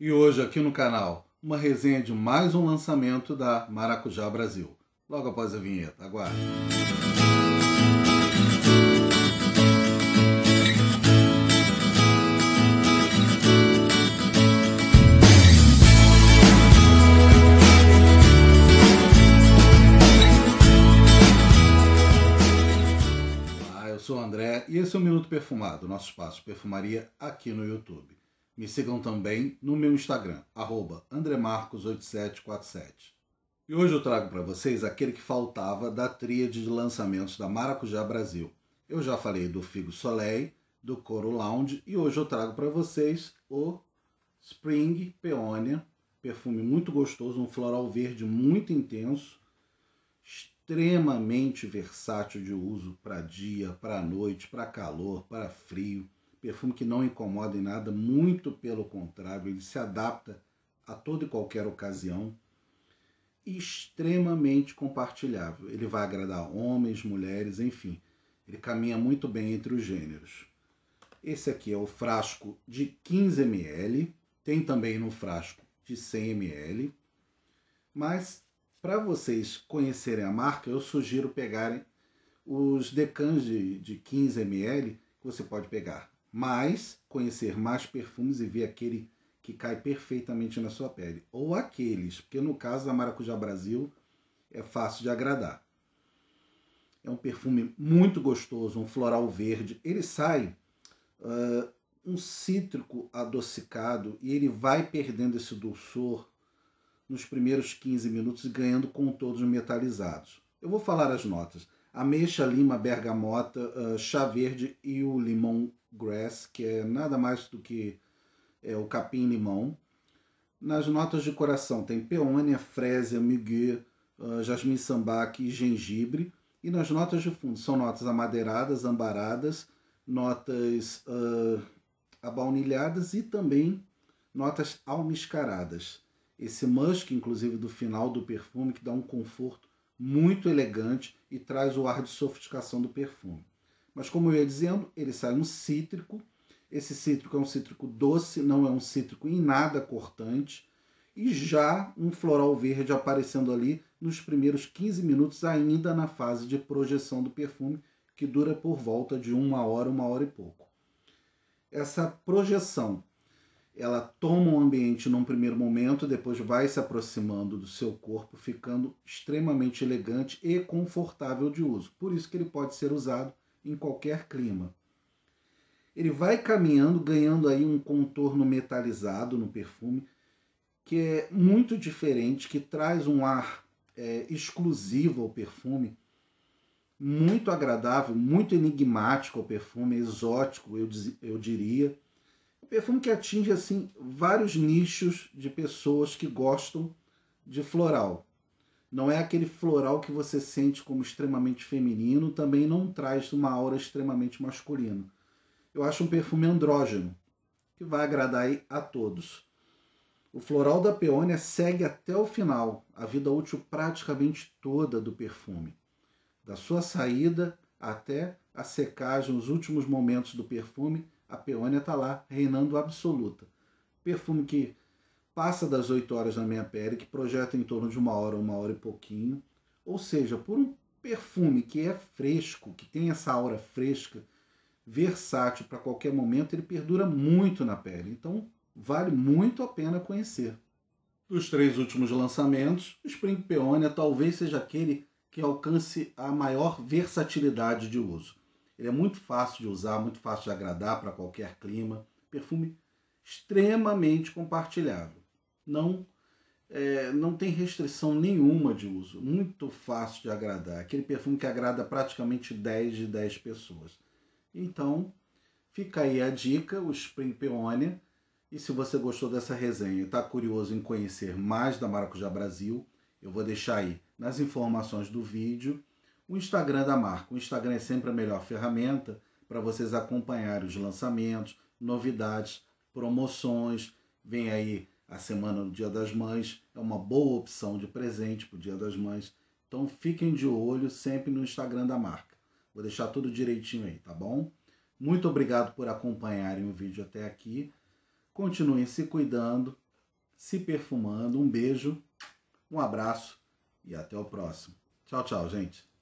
E hoje aqui no canal, uma resenha de mais um lançamento da Maracujá Brasil. Logo após a vinheta, aguarde. Olá, ah, eu sou o André e esse é o Minuto Perfumado, nosso espaço de perfumaria aqui no YouTube. Me sigam também no meu Instagram, andremarcos8747. E hoje eu trago para vocês aquele que faltava da tríade de lançamentos da Maracujá Brasil. Eu já falei do Figo Soleil, do Coro Lounge e hoje eu trago para vocês o Spring Peonia, perfume muito gostoso, um floral verde muito intenso, extremamente versátil de uso para dia, para noite, para calor, para frio Perfume que não incomoda em nada, muito pelo contrário, ele se adapta a toda e qualquer ocasião. Extremamente compartilhável. Ele vai agradar homens, mulheres, enfim. Ele caminha muito bem entre os gêneros. Esse aqui é o frasco de 15 ml, tem também no frasco de 100 ml. Mas para vocês conhecerem a marca, eu sugiro pegarem os decans de, de 15 ml que você pode pegar mas conhecer mais perfumes e ver aquele que cai perfeitamente na sua pele. Ou aqueles, porque no caso da Maracujá Brasil é fácil de agradar. É um perfume muito gostoso, um floral verde. Ele sai uh, um cítrico adocicado e ele vai perdendo esse dulçor nos primeiros 15 minutos, ganhando contornos metalizados. Eu vou falar as notas. Ameixa, lima, bergamota, uh, chá verde e o limão Grass, que é nada mais do que é, o capim-limão. Nas notas de coração tem peônia, frésia, migué, uh, ah, jasmim sambaque e gengibre. E nas notas de fundo são notas amadeiradas, ambaradas, notas uh, abaunilhadas e também notas almiscaradas. Esse musk, inclusive, do final do perfume, que dá um conforto muito elegante e traz o ar de sofisticação do perfume. Mas como eu ia dizendo, ele sai um cítrico. Esse cítrico é um cítrico doce, não é um cítrico em nada cortante. E já um floral verde aparecendo ali nos primeiros 15 minutos, ainda na fase de projeção do perfume, que dura por volta de uma hora, uma hora e pouco. Essa projeção ela toma o ambiente num primeiro momento, depois vai se aproximando do seu corpo, ficando extremamente elegante e confortável de uso. Por isso que ele pode ser usado em qualquer clima. Ele vai caminhando, ganhando aí um contorno metalizado no perfume, que é muito diferente, que traz um ar é, exclusivo ao perfume, muito agradável, muito enigmático ao perfume, exótico, eu, eu diria. Um perfume que atinge assim vários nichos de pessoas que gostam de floral. Não é aquele floral que você sente como extremamente feminino, também não traz uma aura extremamente masculina. Eu acho um perfume andrógeno, que vai agradar a todos. O floral da peônia segue até o final, a vida útil praticamente toda do perfume, da sua saída até a secagem, os últimos momentos do perfume, a peônia está lá reinando absoluta. Perfume que passa das 8 horas na minha pele, que projeta em torno de uma hora, uma hora e pouquinho. Ou seja, por um perfume que é fresco, que tem essa aura fresca, versátil para qualquer momento, ele perdura muito na pele. Então, vale muito a pena conhecer. Dos três últimos lançamentos, o Spring Peonia talvez seja aquele que alcance a maior versatilidade de uso. Ele é muito fácil de usar, muito fácil de agradar para qualquer clima, perfume extremamente compartilhável não é, não tem restrição nenhuma de uso, muito fácil de agradar, aquele perfume que agrada praticamente 10 de 10 pessoas. Então, fica aí a dica, o Spring Peony e se você gostou dessa resenha e está curioso em conhecer mais da Maracujá Brasil, eu vou deixar aí nas informações do vídeo o Instagram da marca. O Instagram é sempre a melhor ferramenta para vocês acompanharem os lançamentos, novidades, promoções, vem aí a semana do Dia das Mães é uma boa opção de presente para o Dia das Mães. Então fiquem de olho sempre no Instagram da marca. Vou deixar tudo direitinho aí, tá bom? Muito obrigado por acompanharem o vídeo até aqui. Continuem se cuidando, se perfumando. Um beijo, um abraço e até o próximo. Tchau, tchau, gente.